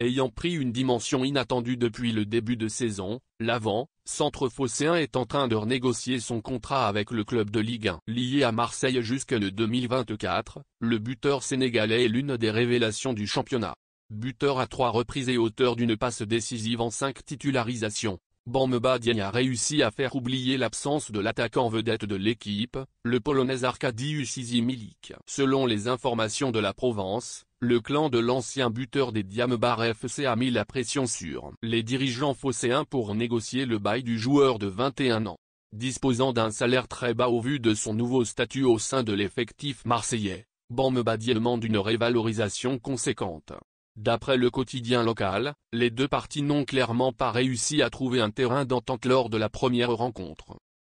ayant pris une dimension inattendue depuis le début de saison, l'avant, centre phocéen est en train de renégocier son contrat avec le club de Ligue 1. Lié à Marseille jusqu'en 2024, le buteur sénégalais est l'une des révélations du championnat. Buteur à trois reprises et auteur d'une passe décisive en cinq titularisations, Bamba a réussi à faire oublier l'absence de l'attaquant vedette de l'équipe, le Polonais Arkadiusz Izimilik. Selon les informations de la Provence, le clan de l'ancien buteur des Diamebar FC a mis la pression sur les dirigeants phocéens pour négocier le bail du joueur de 21 ans. Disposant d'un salaire très bas au vu de son nouveau statut au sein de l'effectif marseillais, Bamba demande une révalorisation conséquente. D'après le quotidien local, les deux parties n'ont clairement pas réussi à trouver un terrain d'entente lors de la première rencontre.